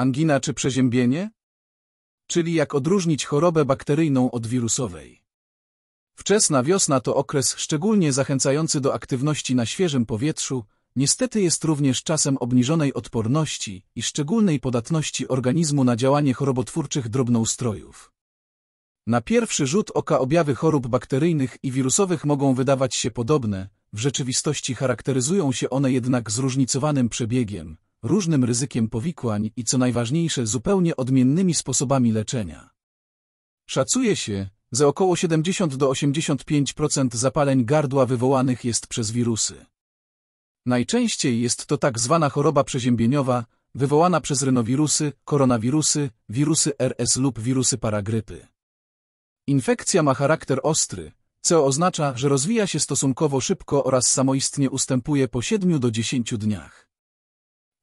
angina czy przeziębienie? Czyli jak odróżnić chorobę bakteryjną od wirusowej. Wczesna wiosna to okres szczególnie zachęcający do aktywności na świeżym powietrzu, niestety jest również czasem obniżonej odporności i szczególnej podatności organizmu na działanie chorobotwórczych drobnoustrojów. Na pierwszy rzut oka objawy chorób bakteryjnych i wirusowych mogą wydawać się podobne, w rzeczywistości charakteryzują się one jednak zróżnicowanym przebiegiem, różnym ryzykiem powikłań i co najważniejsze zupełnie odmiennymi sposobami leczenia. Szacuje się, że około 70-85% zapaleń gardła wywołanych jest przez wirusy. Najczęściej jest to tak zwana choroba przeziębieniowa, wywołana przez rynowirusy, koronawirusy, wirusy RS lub wirusy paragrypy. Infekcja ma charakter ostry, co oznacza, że rozwija się stosunkowo szybko oraz samoistnie ustępuje po 7 do 10 dniach.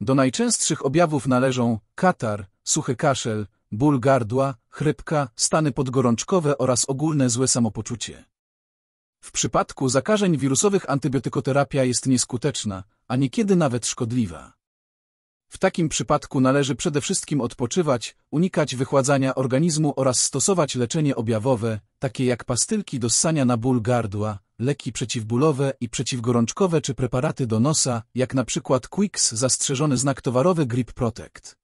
Do najczęstszych objawów należą katar, suchy kaszel, ból gardła, chrypka, stany podgorączkowe oraz ogólne złe samopoczucie. W przypadku zakażeń wirusowych antybiotykoterapia jest nieskuteczna, a niekiedy nawet szkodliwa. W takim przypadku należy przede wszystkim odpoczywać, unikać wychładzania organizmu oraz stosować leczenie objawowe, takie jak pastylki do ssania na ból gardła, leki przeciwbólowe i przeciwgorączkowe czy preparaty do nosa, jak na przykład Quicks zastrzeżony znak towarowy Grip Protect.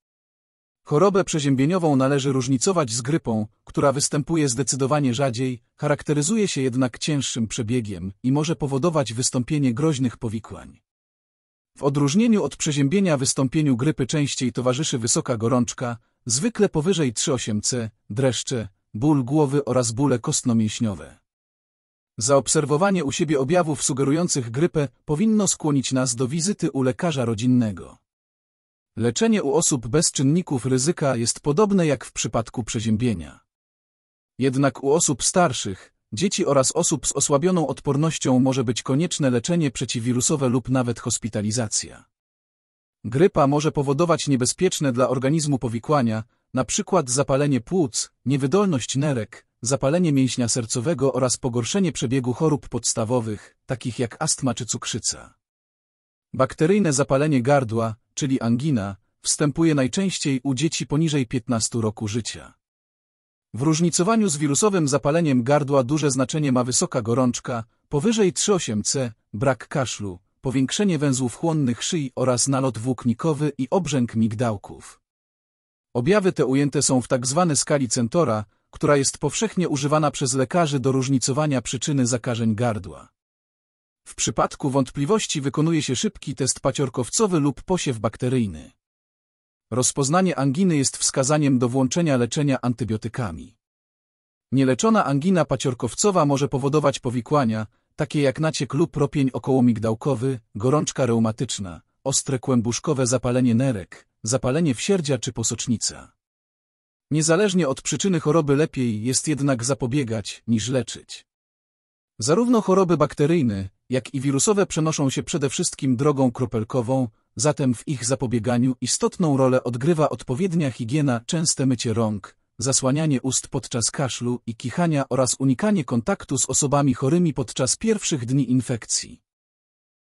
Chorobę przeziębieniową należy różnicować z grypą, która występuje zdecydowanie rzadziej, charakteryzuje się jednak cięższym przebiegiem i może powodować wystąpienie groźnych powikłań. W odróżnieniu od przeziębienia wystąpieniu grypy częściej towarzyszy wysoka gorączka, zwykle powyżej 3,8C, dreszcze, ból głowy oraz bóle kostno-mięśniowe. Zaobserwowanie u siebie objawów sugerujących grypę powinno skłonić nas do wizyty u lekarza rodzinnego. Leczenie u osób bez czynników ryzyka jest podobne jak w przypadku przeziębienia. Jednak u osób starszych, dzieci oraz osób z osłabioną odpornością może być konieczne leczenie przeciwwirusowe lub nawet hospitalizacja. Grypa może powodować niebezpieczne dla organizmu powikłania, np. zapalenie płuc, niewydolność nerek, zapalenie mięśnia sercowego oraz pogorszenie przebiegu chorób podstawowych, takich jak astma czy cukrzyca. Bakteryjne zapalenie gardła, czyli angina, wstępuje najczęściej u dzieci poniżej 15 roku życia. W różnicowaniu z wirusowym zapaleniem gardła duże znaczenie ma wysoka gorączka, powyżej 3,8C, brak kaszlu, powiększenie węzłów chłonnych szyi oraz nalot włóknikowy i obrzęk migdałków. Objawy te ujęte są w tzw. Tak skali Centora, która jest powszechnie używana przez lekarzy do różnicowania przyczyny zakażeń gardła. W przypadku wątpliwości wykonuje się szybki test paciorkowcowy lub posiew bakteryjny. Rozpoznanie anginy jest wskazaniem do włączenia leczenia antybiotykami. Nieleczona angina paciorkowcowa może powodować powikłania, takie jak naciek lub propień okołomigdałkowy, gorączka reumatyczna, ostre kłębuszkowe zapalenie nerek, zapalenie wsierdzia czy posocznica. Niezależnie od przyczyny choroby lepiej jest jednak zapobiegać niż leczyć. Zarówno choroby bakteryjne, jak i wirusowe przenoszą się przede wszystkim drogą kropelkową, zatem w ich zapobieganiu istotną rolę odgrywa odpowiednia higiena, częste mycie rąk, zasłanianie ust podczas kaszlu i kichania oraz unikanie kontaktu z osobami chorymi podczas pierwszych dni infekcji.